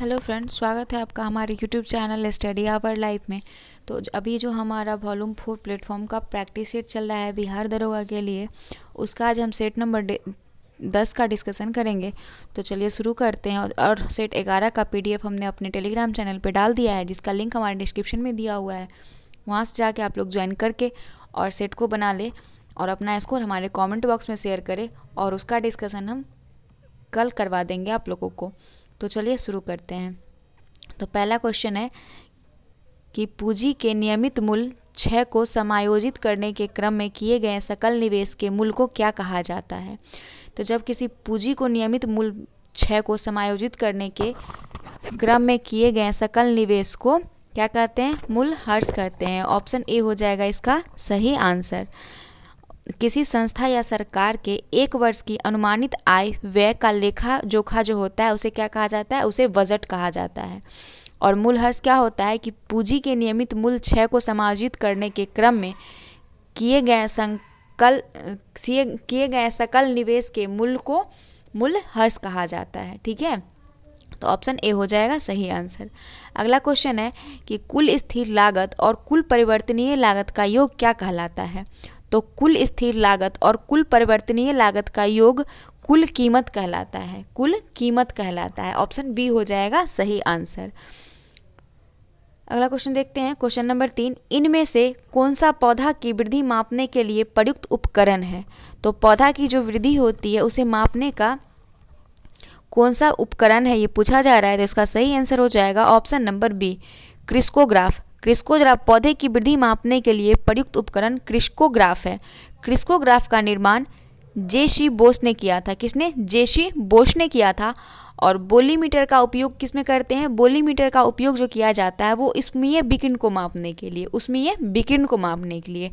Hello friends स्वागत है आपका हमारे YouTube channel study hour life में तो अभी जो हमारा वॉल्यूम फोर प्लेटफॉर्म का प्रैक्टिस सेट चल रहा है बिहार दरोगा के लिए उसका आज हम सेट नंबर दस का डिस्कशन करेंगे तो चलिए शुरू करते हैं और सेट ग्यारह का पीडीएफ हमने अपने टेलीग्राम चैनल पर डाल दिया है जिसका लिंक हमारे डिस्क्रिप्शन में दिया हुआ है वहाँ से जाके आप लोग ज्वाइन करके और सेट को बना लें और अपना स्कोर हमारे कॉमेंट बॉक्स में शेयर करें और उसका डिस्कसन हम कल करवा देंगे आप लोगों को तो चलिए शुरू करते हैं तो पहला क्वेश्चन है कि पूंजी के नियमित मूल छः को समायोजित करने के क्रम में किए गए सकल निवेश के मूल को क्या कहा जाता है तो जब किसी पूंजी को नियमित मूल छः को समायोजित करने के क्रम में किए गए सकल निवेश को क्या कहते हैं मूल हर्ष कहते हैं ऑप्शन ए हो जाएगा इसका सही आंसर किसी संस्था या सरकार के एक वर्ष की अनुमानित आय व्यय का लेखा जोखा जो होता है उसे क्या कहा जाता है उसे बजट कहा जाता है और मूल हर्ष क्या होता है कि पूंजी के नियमित मूल छः को समायोजित करने के क्रम में किए गए संकल किए गए सकल निवेश के मूल को मूल हर्ष कहा जाता है ठीक है तो ऑप्शन ए हो जाएगा सही आंसर अगला क्वेश्चन है कि कुल स्थिर लागत और कुल परिवर्तनीय लागत का योग क्या कहलाता है तो कुल स्थिर लागत और कुल परिवर्तनीय लागत का योग कुल कीमत कहलाता है कुल कीमत कहलाता है ऑप्शन बी हो जाएगा सही आंसर अगला क्वेश्चन देखते हैं क्वेश्चन नंबर तीन इनमें से कौन सा पौधा की वृद्धि मापने के लिए प्रयुक्त उपकरण है तो पौधा की जो वृद्धि होती है उसे मापने का कौन सा उपकरण है ये पूछा जा रहा है तो इसका सही आंसर हो जाएगा option number B crescograph crescograph पौधे की वृद्धि मापने के लिए प्रयुक्त उपकरण क्रिस्कोग्राफ है क्रिस्कोग्राफ का निर्माण जेसी बोस ने किया था किसने जेसी बोस ने किया था और बोलीमीटर का उपयोग किसमें करते हैं बोलीमीटर का उपयोग जो किया जाता है वो इसमीय विकिरण को मापने के लिए उसमीय विकिरण को मापने के लिए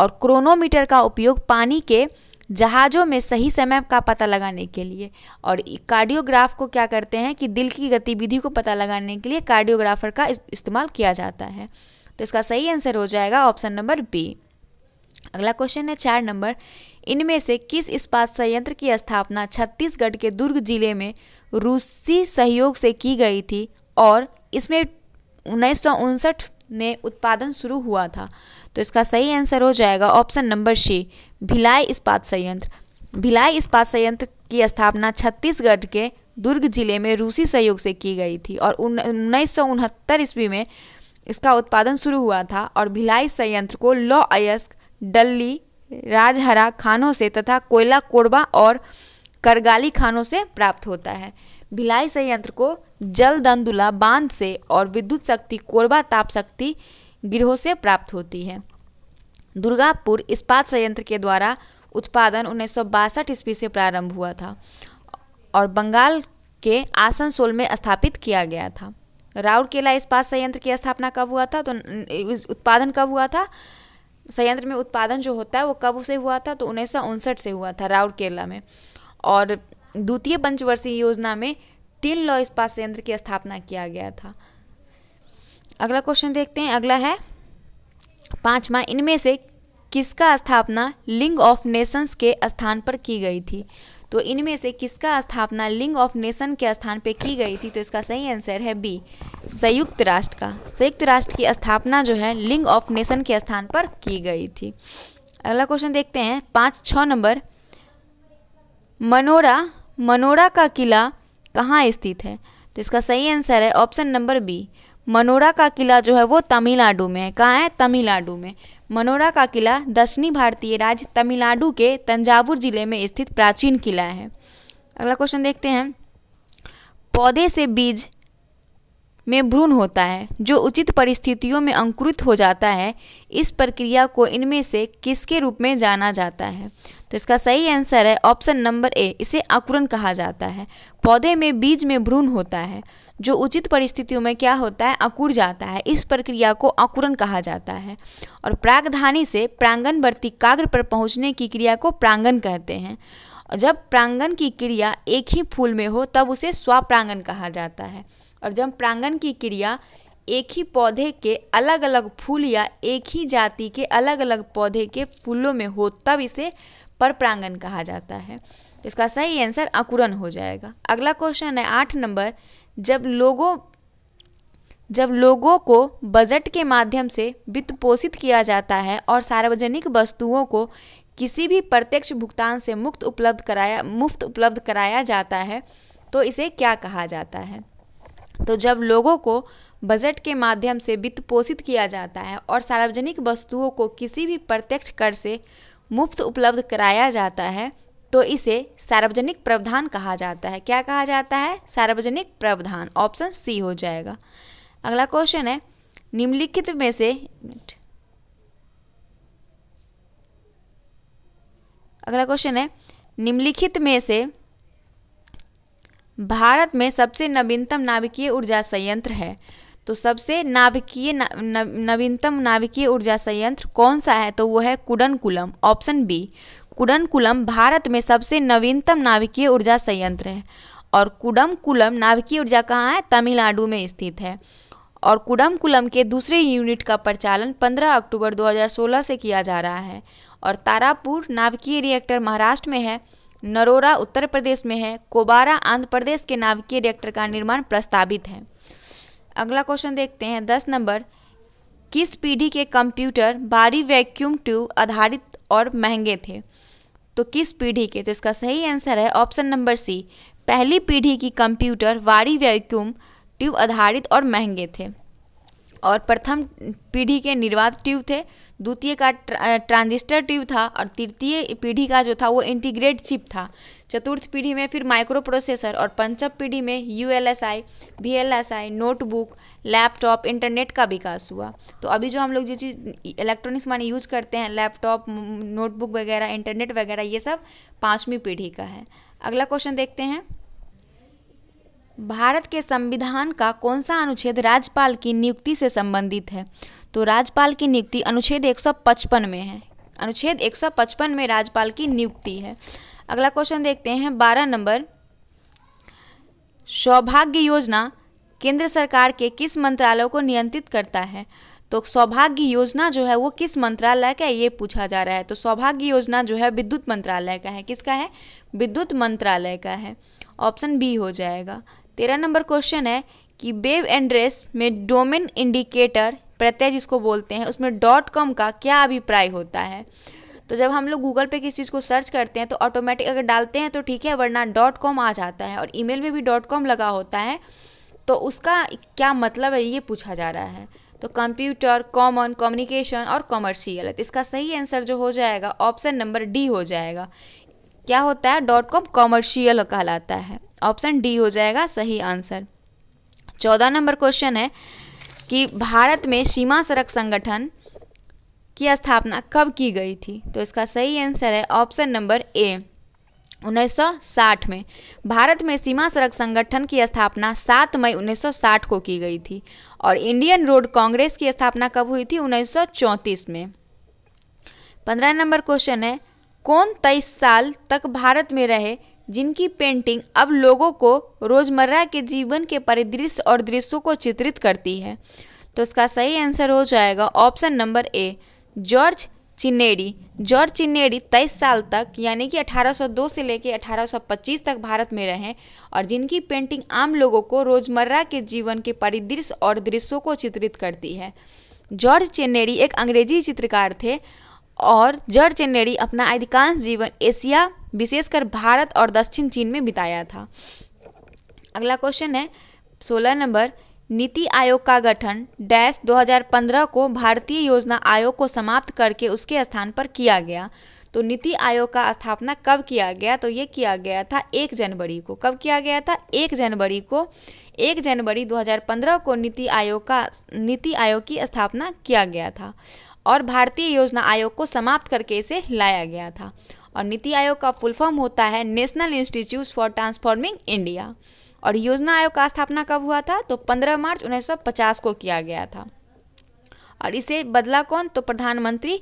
और क्रोनोमीटर का उपयोग पानी के जहाज़ों में सही समय का पता लगाने के लिए और कार्डियोग्राफ को क्या करते हैं कि दिल की गतिविधि को पता लगाने के लिए कार्डियोग्राफर का इस्तेमाल किया जाता है तो इसका सही आंसर हो जाएगा ऑप्शन नंबर बी अगला क्वेश्चन है चार नंबर इनमें से किस इस्पात संयंत्र की स्थापना छत्तीसगढ़ के दुर्ग जिले में रूसी सहयोग से की गई थी और इसमें उन्नीस में उत्पादन शुरू हुआ था तो इसका सही आंसर हो जाएगा ऑप्शन नंबर सी भिलाई इस्पात संयंत्र भिलाई इस्पात संयंत्र की स्थापना छत्तीसगढ़ के दुर्ग जिले में रूसी सहयोग से की गई थी और उन्नीस सौ उनहत्तर ईस्वी में इसका उत्पादन शुरू हुआ था और भिलाई संयंत्र को लौ अयस्क डल्ली राजहरा खानों से तथा कोयला कोरबा और करगाली खानों से प्राप्त होता है भिलाई संयंत्र को जल दंदुला बांध से और विद्युत शक्ति कोरबा ताप शक्ति गिरोह से प्राप्त होती है दुर्गापुर इस्पात संयंत्र के द्वारा उत्पादन उन्नीस सौ बासठ ईस्वी से प्रारंभ हुआ था और बंगाल के आसनसोल में स्थापित किया गया था राउरकेला इस्पात संयंत्र की स्थापना कब हुआ था तो उत्पादन कब हुआ था संयंत्र में उत्पादन जो होता है वो कब से हुआ था तो उन्नीस से हुआ था राउरकेला में और द्वितीय पंचवर्षीय योजना में तीन लॉ इस्पात संयंत्र की स्थापना किया गया था अगला क्वेश्चन देखते हैं अगला है पाँचवा इनमें से किसका स्थापना लिंग ऑफ नेशंस के स्थान पर की गई थी तो इनमें से किसका स्थापना लिंग ऑफ नेशन के स्थान पर की गई थी तो इसका सही आंसर है बी संयुक्त राष्ट्र का संयुक्त राष्ट्र की स्थापना जो है लिंग ऑफ नेशन के स्थान पर की गई थी अगला क्वेश्चन देखते हैं पाँच छः नंबर मनोरा मनोरा का किला कहाँ स्थित है तो इसका सही आंसर है ऑप्शन नंबर बी मनोरा का किला जो है वो तमिलनाडु में है कहाँ है तमिलनाडु में मनोरा का किला दक्षिणी भारतीय राज्य तमिलनाडु के तंजावुर जिले में स्थित प्राचीन किला है अगला क्वेश्चन देखते हैं पौधे से बीज में भ्रूण होता है जो उचित परिस्थितियों में अंकुरित हो जाता है इस प्रक्रिया को इनमें से किसके रूप में जाना जाता है तो इसका सही आंसर है ऑप्शन नंबर ए इसे अंकुरण कहा जाता है पौधे में बीज में भ्रूण होता है जो उचित परिस्थितियों में क्या होता है अकुर जाता है इस प्रक्रिया को अकुरन कहा जाता है और प्रागधानी से प्रांगणवर्ती काग्र पर पहुंचने की क्रिया को प्रांगण कहते हैं जब प्रांगण की क्रिया एक ही फूल में हो तब उसे स्वप्रांगण कहा जाता है और जब प्रांगण की क्रिया एक ही पौधे के अलग अलग फूल या एक ही जाति के अलग अलग पौधे के फूलों में हो तब इसे पर प्रांगण कहा जाता है इसका सही आंसर अकुरन हो जाएगा अगला क्वेश्चन है आठ नंबर जब लोगों जब लोगों को बजट के माध्यम से वित्त पोषित किया जाता है और सार्वजनिक वस्तुओं को किसी भी प्रत्यक्ष भुगतान से मुक्त उपलब्ध कराया मुफ्त उपलब्ध कराया जाता है तो इसे क्या कहा जाता है तो जब लोगों को बजट के माध्यम से वित्त पोषित किया जाता है और सार्वजनिक वस्तुओं को किसी भी प्रत्यक्ष कर से मुफ्त उपलब्ध कराया जाता है तो इसे सार्वजनिक प्रावधान कहा जाता है क्या कहा जाता है सार्वजनिक प्रावधान ऑप्शन सी हो जाएगा अगला क्वेश्चन है निम्नलिखित में से अगला क्वेश्चन है निम्नलिखित में से भारत में सबसे नवीनतम नाभिकीय ऊर्जा संयंत्र है तो सबसे नाभिकीय नवीनतम नाभिकीय ऊर्जा संयंत्र कौन सा है तो वो है कुडनकुलम ऑप्शन बी कुडनकुलम भारत में सबसे नवीनतम नाभिकीय ऊर्जा संयंत्र है और कुडमकुलम नाभिकीय ऊर्जा कहाँ है तमिलनाडु में स्थित है और कुडमकुलम के दूसरे यूनिट का प्रचालन 15 अक्टूबर 2016 से किया जा रहा है और तारापुर नाभिकीय रिएक्टर महाराष्ट्र में है नरोरा उत्तर प्रदेश में है कोबारा आंध्र प्रदेश के नाभिकीय रिएक्टर का निर्माण प्रस्तावित है अगला क्वेश्चन देखते हैं दस नंबर किस पीढ़ी के कंप्यूटर भारी वैक्यूम ट्यूब आधारित और महंगे थे तो किस पीढ़ी के तो इसका सही आंसर है ऑप्शन नंबर सी पहली पीढ़ी की कंप्यूटर वारी वैक्यूम ट्यूब आधारित और महंगे थे और प्रथम पीढ़ी के निर्वात ट्यूब थे द्वितीय का ट्रांजिस्टर ट्यूब था और तृतीय पीढ़ी का जो था वो इंटीग्रेट चिप था चतुर्थ पीढ़ी में फिर माइक्रो प्रोसेसर और पंचम पीढ़ी में U L S I V L S I notebook laptop internet का विकास हुआ तो अभी जो हम लोग जो चीज़ इलेक्ट्रॉनिक्स माने यूज करते हैं लैपटॉप नोटबुक वगैरह इंटरनेट वगैरह ये सब पाँचवीं पीढ़ी का है अगला क्वेश्चन देखते हैं भारत के संविधान का कौन सा अनुच्छेद राज्यपाल की नियुक्ति से संबंधित है तो राज्यपाल की नियुक्ति अनुच्छेद 155 में है अनुच्छेद 155 में राज्यपाल की नियुक्ति है अगला क्वेश्चन देखते हैं बारह नंबर सौभाग्य योजना केंद्र सरकार के किस मंत्रालय को नियंत्रित करता है तो सौभाग्य योजना जो है वो किस मंत्रालय का है ये पूछा जा रहा है तो सौभाग्य योजना जो है विद्युत मंत्रालय का है किसका है विद्युत मंत्रालय का है ऑप्शन बी हो जाएगा तेरह नंबर क्वेश्चन है कि वेब एड्रेस में डोमेन इंडिकेटर प्रत्यय जिसको बोलते हैं उसमें डॉट कॉम का क्या अभिप्राय होता है तो जब हम लोग गूगल पे किसी चीज़ को सर्च करते हैं तो ऑटोमेटिक अगर डालते हैं तो ठीक है वरना डॉट कॉम आ जाता है और मेल में भी डॉट कॉम लगा होता है तो उसका क्या मतलब है ये पूछा जा रहा है तो कंप्यूटर कॉमन कम्युनिकेशन और कॉमर्शियल इसका सही आंसर जो हो जाएगा ऑप्शन नंबर डी हो जाएगा क्या होता है डॉट कॉम कॉमर्शियल कहलाता है ऑप्शन डी हो जाएगा सही आंसर चौदह नंबर क्वेश्चन है कि भारत में सीमा सड़क संगठन की स्थापना कब की गई थी तो इसका सही आंसर है ऑप्शन नंबर ए 1960 में भारत में सीमा सड़क संगठन की स्थापना 7 मई 1960 को की गई थी और इंडियन रोड कांग्रेस की स्थापना कब हुई थी 1934 में पंद्रह नंबर क्वेश्चन है कौन तेईस साल तक भारत में रहे जिनकी पेंटिंग अब लोगों को रोज़मर्रा के जीवन के परिदृश्य और दृश्यों को चित्रित करती है तो इसका सही आंसर हो जाएगा option number A George Chinnery George Chinnery तेईस साल तक यानी कि 1802 से लेकर 1825 तक भारत में रहे और जिनकी पेंटिंग आम लोगों को रोजमर्रा के जीवन के परिदृश्य और दृश्यों को चित्रित करती है जॉर्ज चिनेडी एक अंग्रेजी चित्रकार थे और जॉर्ज चिनेडी अपना अधिकांश जीवन एशिया विशेषकर भारत और दक्षिण चीन में बिताया था अगला क्वेश्चन है सोलह नंबर नीति आयोग का गठन डैश 2015 को भारतीय योजना आयोग को समाप्त करके उसके स्थान पर किया गया तो नीति आयोग का स्थापना कब किया गया तो ये किया गया था एक जनवरी को कब किया गया था एक जनवरी को एक जनवरी 2015 को नीति आयोग का नीति आयोग की स्थापना किया गया था और भारतीय योजना आयोग को समाप्त करके इसे लाया गया था और नीति आयोग का फुल फॉर्म होता है national institute for transforming India और योजना आयोग का स्थापना कब हुआ था तो 15 मार्च 1950 को किया गया था और इसे बदला कौन तो प्रधानमंत्री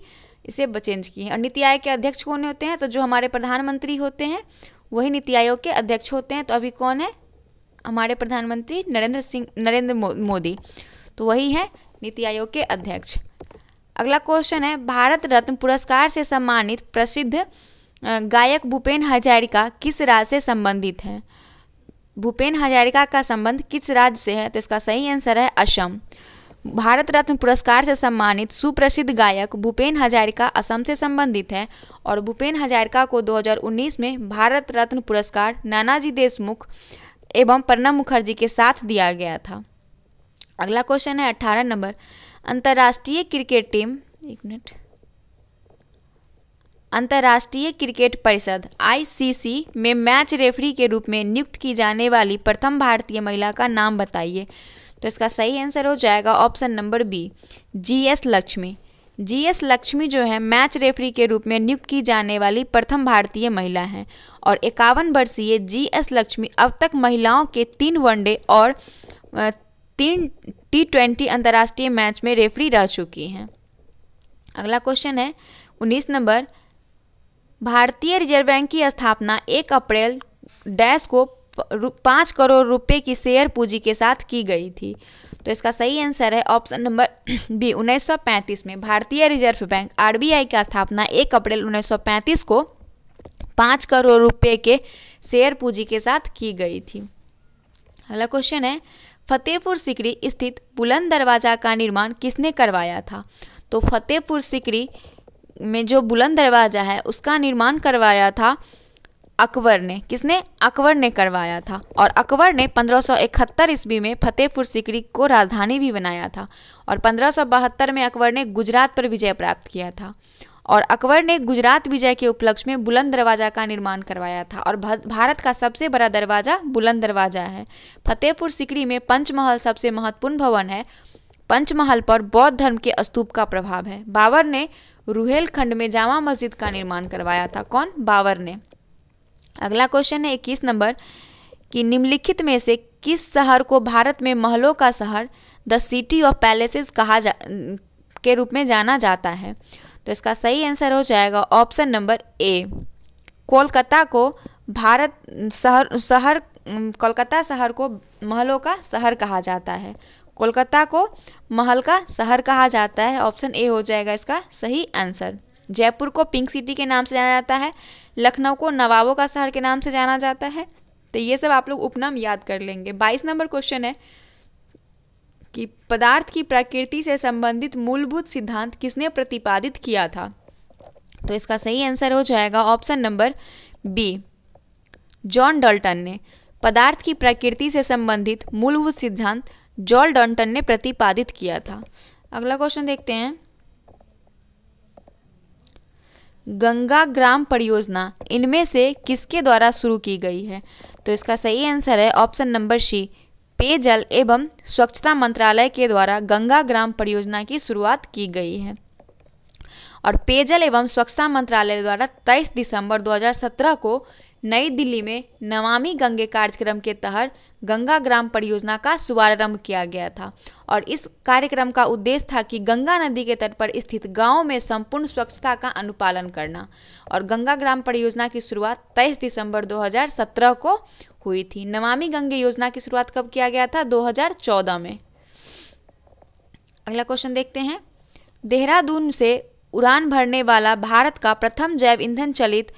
इसे चेंज किए और नीति आयोग के अध्यक्ष कौन होते हैं तो जो हमारे प्रधानमंत्री होते हैं वही नीति आयोग के अध्यक्ष होते हैं तो अभी कौन है हमारे प्रधानमंत्री नरेंद्र सिंह नरेंद्र मोदी तो वही है नीति आयोग के अध्यक्ष अगला क्वेश्चन है भारत रत्न पुरस्कार से सम्मानित प्रसिद्ध गायक भूपेन हजारिका किस राज्य से संबंधित हैं भूपेन हजारिका का संबंध किस राज्य से है तो इसका सही आंसर है असम भारत रत्न पुरस्कार से सम्मानित सुप्रसिद्ध गायक भूपेन हजारिका असम से संबंधित है और भूपेन हजारिका को 2019 में भारत रत्न पुरस्कार नानाजी देशमुख एवं प्रणब मुखर्जी के साथ दिया गया था अगला क्वेश्चन है 18 नंबर अंतर्राष्ट्रीय क्रिकेट टीम एक मिनट अंतर्राष्ट्रीय क्रिकेट परिषद आईसीसी में मैच रेफरी के रूप में नियुक्त की जाने वाली प्रथम भारतीय महिला का नाम बताइए तो इसका सही आंसर हो जाएगा option number B GS Lakshmi GS Lakshmi जो है मैच रेफरी के रूप में नियुक्त की जाने वाली प्रथम भारतीय महिला हैं और इक्यावन वर्षीय जी एस लक्ष्मी अब तक महिलाओं के तीन वनडे और तीन टी ट्वेंटी अंतर्राष्ट्रीय मैच में रेफरी रह चुकी हैं अगला क्वेश्चन है उन्नीस नंबर भारतीय रिजर्व बैंक की स्थापना एक अप्रैल डैश को पाँच करोड़ रुपए की शेयर पूंजी के साथ की गई थी तो इसका सही आंसर है ऑप्शन नंबर बी 1935 में भारतीय रिजर्व बैंक आर का स्थापना एक अप्रैल 1935 को पाँच करोड़ रुपए के शेयर पूंजी के साथ की गई थी अगला क्वेश्चन है फतेहपुर सिकरी स्थित बुलंद दरवाजा का निर्माण किसने करवाया था तो फतेहपुर सिकरी में जो बुलंद दरवाज़ा है उसका निर्माण करवाया था अकबर ने किसने अकबर ने करवाया था और अकबर ने 1571 ईस्वी में फतेहपुर सिकरी को राजधानी भी बनाया था और 1572 में अकबर ने गुजरात पर विजय प्राप्त किया था और अकबर ने गुजरात विजय के उपलक्ष्य में बुलंद दरवाज़ा का निर्माण करवाया था और भारत का सबसे बड़ा दरवाज़ा बुलंद दरवाज़ा है फतेहपुर सिकरी में पंचमहल सबसे महत्वपूर्ण भवन है पंचमहल पर बौद्ध धर्म के स्तूप का प्रभाव है बाबर ने रुहेलखंड में जामा मस्जिद का निर्माण करवाया था कौन बाबर ने अगला क्वेश्चन है इक्कीस नंबर कि निम्नलिखित में से किस शहर को भारत में महलों का शहर द सिटी ऑफ पैलेसेस कहा जा के रूप में जाना जाता है तो इसका सही आंसर हो जाएगा ऑप्शन नंबर ए कोलकाता को भारत शहर शहर कोलकाता शहर को महलों का शहर कहा जाता है कोलकाता को महल का शहर कहा जाता है ऑप्शन ए हो जाएगा इसका सही आंसर जयपुर को पिंक सिटी के नाम से जाना जाता है लखनऊ को नवाबों का शहर के नाम से जाना जाता है तो ये सब आप लोग उपनाम याद कर लेंगे बाईस नंबर क्वेश्चन है कि पदार्थ की प्रकृति से संबंधित मूलभूत सिद्धांत किसने प्रतिपादित किया था तो इसका सही आंसर हो जाएगा option number B John Dalton ने पदार्थ की प्रकृति से संबंधित मूलभूत सिद्धांत जॉल डॉन्टन ने प्रतिपादित किया था अगला क्वेश्चन देखते हैं गंगा ग्राम परियोजना इनमें से किसके द्वारा शुरू की गई है तो इसका सही आंसर है ऑप्शन नंबर सी पेयजल एवं स्वच्छता मंत्रालय के द्वारा गंगा ग्राम परियोजना की शुरुआत की गई है और पेयजल एवं स्वच्छता मंत्रालय द्वारा 23 दिसंबर 2017 को नई दिल्ली में नमामि गंगे कार्यक्रम के तहत गंगा ग्राम परियोजना का शुभारंभ किया गया था और इस कार्यक्रम का उद्देश्य था कि गंगा नदी के तट पर स्थित गाँव में संपूर्ण स्वच्छता का अनुपालन करना और गंगा ग्राम परियोजना की शुरुआत 23 दिसंबर 2017 को हुई थी नमामि गंगे योजना की शुरुआत कब किया गया था 2014 में अगला क्वेश्चन देखते हैं देहरादून से उड़ान भरने वाला भारत का प्रथम जैव ईंधन चलित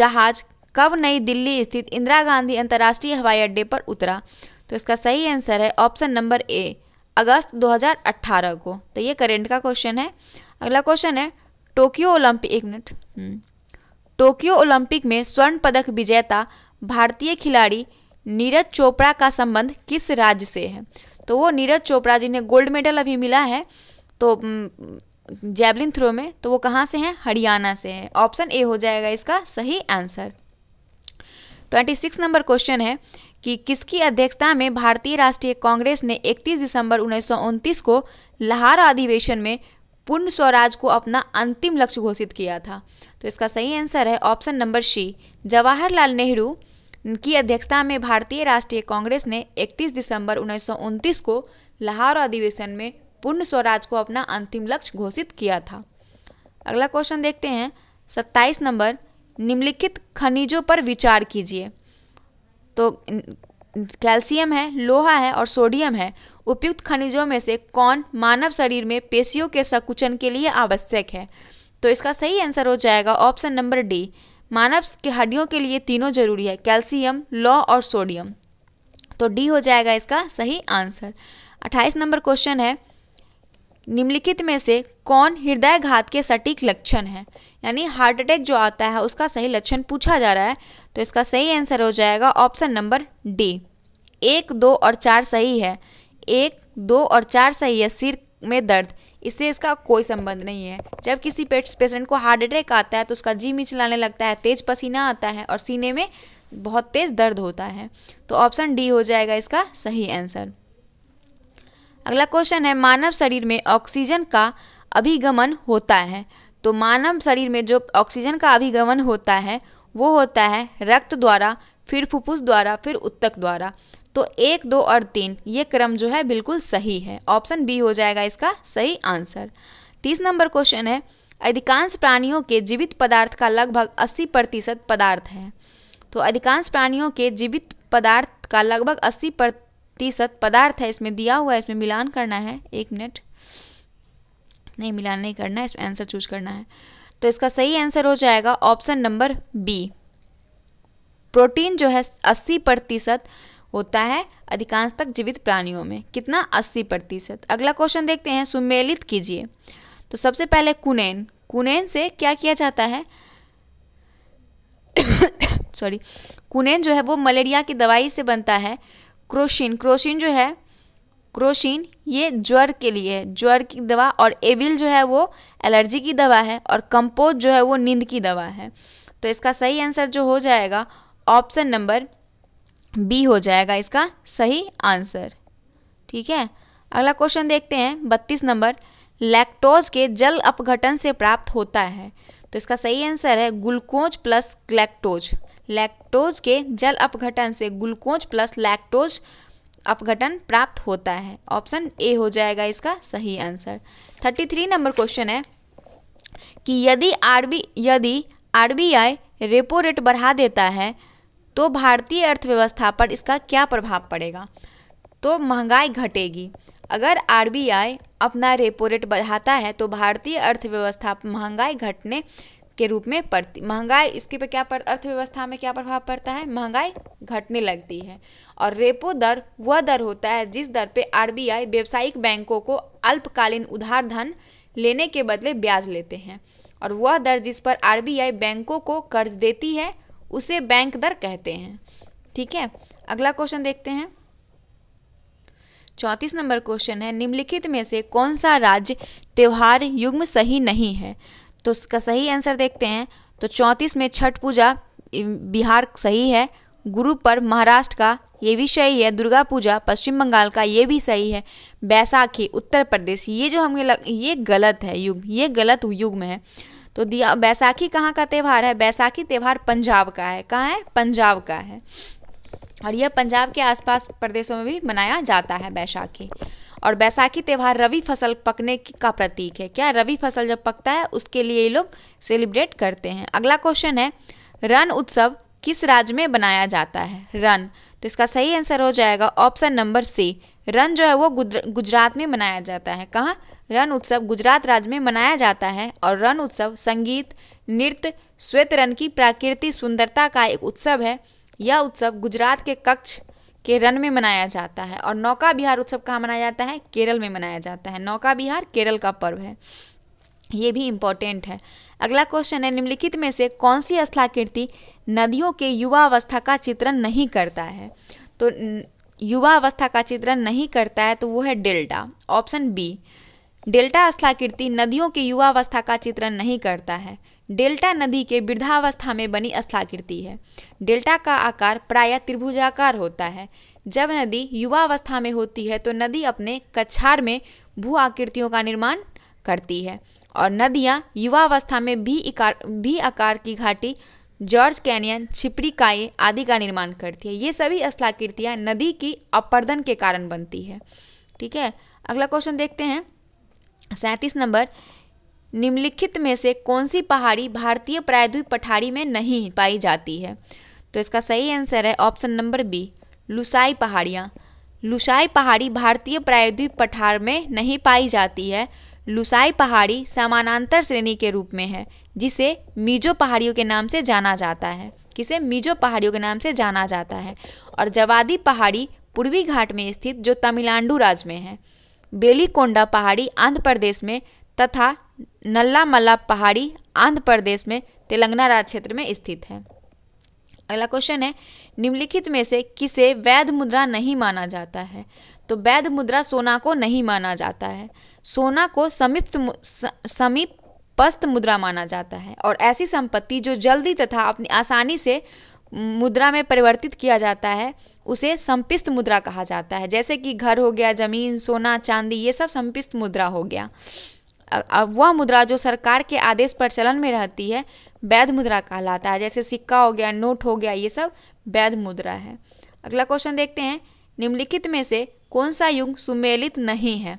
जहाज कब नई दिल्ली स्थित इंदिरा गांधी अंतर्राष्ट्रीय हवाई अड्डे पर उतरा तो इसका सही आंसर है ऑप्शन नंबर ए अगस्त 2018 को तो ये करेंट का क्वेश्चन है अगला क्वेश्चन है टोक्यो ओलंपिक एक मिनट हम्म। टोक्यो ओलंपिक में स्वर्ण पदक विजेता भारतीय खिलाड़ी नीरज चोपड़ा का संबंध किस राज्य से है तो वो नीरज चोपड़ा जिन्हें गोल्ड मेडल अभी मिला है तो जैवलिन हम्म, थ्रो में तो वो कहाँ से हैं हरियाणा से हैं ऑप्शन ए हो जाएगा इसका सही answer twenty six number question है कि किसकी अध्यक्षता में भारतीय राष्ट्रीय कांग्रेस ने 31 दिसंबर उन्नीस को लाहौर अधिवेशन में पूर्ण स्वराज को अपना अंतिम लक्ष्य घोषित किया था तो इसका सही आंसर है option number C Jawaharlal Nehru की अध्यक्षता में भारतीय राष्ट्रीय कांग्रेस ने 31 दिसंबर उन्नीस को लाहौर अधिवेशन में पूर्ण स्वराज को अपना अंतिम लक्ष्य घोषित किया था अगला क्वेश्चन देखते हैं 27 नंबर निम्नलिखित खनिजों पर विचार कीजिए तो कैल्शियम है लोहा है और सोडियम है उपयुक्त खनिजों में से कौन मानव शरीर में पेशियों के संकुचन के लिए आवश्यक है तो इसका सही आंसर हो जाएगा ऑप्शन नंबर डी मानव के हड्डियों के लिए तीनों जरूरी है कैल्शियम लोह और सोडियम तो डी हो जाएगा इसका सही आंसर अट्ठाईस नंबर क्वेश्चन है निम्नलिखित में से कौन हृदय घात के सटीक लक्षण है यानी हार्ट अटैक जो आता है उसका सही लक्षण पूछा जा रहा है तो इसका सही आंसर हो जाएगा ऑप्शन नंबर डी एक दो और चार सही है एक दो और चार सही है सिर में दर्द इससे इसका कोई संबंध नहीं है जब किसी पेट्स पेशेंट को हार्ट अटैक आता है तो उसका जी मिचलाने लगता है तेज पसीना आता है और सीने में बहुत तेज़ दर्द होता है तो ऑप्शन डी हो जाएगा इसका सही आंसर अगला क्वेश्चन है मानव शरीर में ऑक्सीजन का अभिगमन होता है तो मानव शरीर में जो ऑक्सीजन का अभिगमन होता है वो होता है रक्त द्वारा फिर फुफ्फुस द्वारा फिर उत्तक द्वारा तो एक दो और तीन ये क्रम जो है बिल्कुल सही है ऑप्शन बी हो जाएगा इसका सही आंसर तीस नंबर क्वेश्चन है अधिकांश प्राणियों के जीवित पदार्थ का लगभग 80 प्रतिशत पदार्थ है तो अधिकांश प्राणियों के जीवित पदार्थ का लगभग 80 प्रतिशत पदार्थ है इसमें दिया हुआ है इसमें मिलान करना है एक मिनट नहीं मिलान नहीं करना है इसमें आंसर चूज करना है तो इसका सही आंसर हो जाएगा ऑप्शन नंबर बी प्रोटीन जो है अस्सी प्रतिशत होता है अधिकांश तक जीवित प्राणियों में कितना अस्सी प्रतिशत अगला क्वेश्चन देखते हैं सुमेलित कीजिए तो सबसे पहले कुनेन कुनेन से क्या किया जाता है सॉरी कुनेन जो है वो मलेरिया की दवाई से बनता है क्रोशिन क्रोशिन जो है क्रोशीन ये ज्वर के लिए है ज्वर की दवा और एविल जो है वो एलर्जी की दवा है और कंपोज जो है वो नींद की दवा है तो इसका सही आंसर जो हो जाएगा ऑप्शन नंबर बी हो जाएगा इसका सही आंसर ठीक है अगला क्वेश्चन देखते हैं बत्तीस नंबर लैक्टोज के जल अपघटन से प्राप्त होता है तो इसका सही आंसर है ग्लूकोज प्लस लैक्टोज लैक्टोज के जल अपघटन से ग्लूकोज प्लस लैक्टोज अपघटन प्राप्त होता है ऑप्शन ए हो जाएगा इसका सही answer thirty three number question है कि यदि बी यदि आई रेपो रेट बढ़ा देता है तो भारतीय अर्थव्यवस्था पर इसका क्या प्रभाव पड़ेगा तो महंगाई घटेगी अगर आई अपना रेपो रेट बढ़ाता है तो भारतीय अर्थव्यवस्था महंगाई घटने के रूप में पड़ती महंगाई इसके पे क्या पड़ अर्थव्यवस्था में क्या प्रभाव पड़ता है महंगाई घटने लगती है और रेपो दर वह दर होता है जिस दर पे आरबीआई व्यावसायिक बैंकों को अल्पकालीन उधार धन लेने के बदले ब्याज लेते हैं और वह दर जिस पर आरबीआई बैंकों को कर्ज देती है उसे बैंक दर कहते हैं ठीक है अगला क्वेश्चन देखते हैं चौंतीस नंबर क्वेश्चन है निम्नलिखित में से कौन सा राज्य त्यौहार युग्म सही नहीं है तो उसका सही आंसर देखते हैं तो चौंतीस में छठ पूजा बिहार सही है गुरु पर महाराष्ट्र का ये भी सही है दुर्गा पूजा पश्चिम बंगाल का ये भी सही है बैसाखी उत्तर प्रदेश ये जो हमें लग ये गलत है युग ये गलत युग में है तो दिया बैसाखी कहाँ का त्यौहार है बैसाखी त्यौहार पंजाब का है कहाँ है पंजाब का है और यह पंजाब के आसपास प्रदेशों में भी मनाया जाता है बैसाखी और बैसाखी त्यौहार रवि फसल पकने का प्रतीक है क्या रवि फसल जब पकता है उसके लिए ये लोग सेलिब्रेट करते हैं अगला क्वेश्चन है रन उत्सव किस राज्य में बनाया जाता है रन तो इसका सही आंसर हो जाएगा ऑप्शन नंबर सी रन जो है वो गुजरात में मनाया जाता है कहाँ रन उत्सव गुजरात राज्य में मनाया जाता है और रन उत्सव संगीत नृत्य श्वेत रन की प्राकृतिक सुंदरता का एक उत्सव है यह उत्सव गुजरात के कच्छ के रन में मनाया जाता है और नौका बिहार उत्सव कहाँ मनाया जाता है केरल में मनाया जाता है नौका बिहार केरल का पर्व है ये भी इम्पोर्टेंट है अगला क्वेश्चन है निम्नलिखित में से कौन सी स्थलाकृति नदियों के युवा अवस्था का चित्रण नहीं करता है तो युवा अवस्था का चित्रण नहीं करता है तो वो है डेल्टा ऑप्शन बी डेल्टा स्थलाकृति नदियों के युवा अवस्था का चित्रण नहीं करता है डेल्टा नदी के वृद्धावस्था में बनी स्थलाकृति है डेल्टा का आकार प्रायः त्रिभुजाकार होता है जब नदी युवावस्था में होती है तो नदी अपने कछार में भू आकृतियों का निर्माण करती है और नदियाँ युवावस्था में भी इकार भी आकार की घाटी जॉर्ज कैनियन छिपरी काय आदि का निर्माण करती है ये सभी स्थलाकृतियाँ नदी की अपर्दन के कारण बनती है ठीक है अगला क्वेश्चन देखते हैं सैंतीस नंबर निम्नलिखित में से कौन सी पहाड़ी भारतीय प्रायद्वीप पठारी में नहीं पाई जाती है तो इसका सही आंसर है ऑप्शन नंबर बी लुसाई पहाड़ियाँ लुसाई पहाड़ी भारतीय प्रायद्वीप पठार में नहीं पाई जाती है लुसाई पहाड़ी समानांतर श्रेणी के रूप में है जिसे मीजो पहाड़ियों के नाम से जाना जाता है किसे मीजो पहाड़ियों के नाम से जाना जाता है और जवादी पहाड़ी पूर्वी घाट में स्थित जो तमिलनाडु राज्य में है बेलीकोंडा पहाड़ी आंध्र प्रदेश में तथा मल्ला पहाड़ी आंध्र प्रदेश में तेलंगाना राज्य क्षेत्र में स्थित है अगला क्वेश्चन है निम्नलिखित में से किसे वैध मुद्रा नहीं माना जाता है तो वैध मुद्रा सोना को नहीं माना जाता है सोना को समीप्त समीप पस्त मुद्रा माना जाता है और ऐसी संपत्ति जो जल्दी तथा अपनी आसानी से मुद्रा में परिवर्तित किया जाता है उसे संपिस्त मुद्रा कहा जाता है जैसे कि घर हो गया जमीन सोना चांदी ये सब संपिस्त मुद्रा हो गया वह मुद्रा जो सरकार के आदेश पर चलन में रहती है वैध मुद्रा कहलाता है जैसे सिक्का हो गया नोट हो गया ये सब वैध मुद्रा है अगला क्वेश्चन देखते हैं निम्नलिखित में से कौन सा युग सुमेलित नहीं है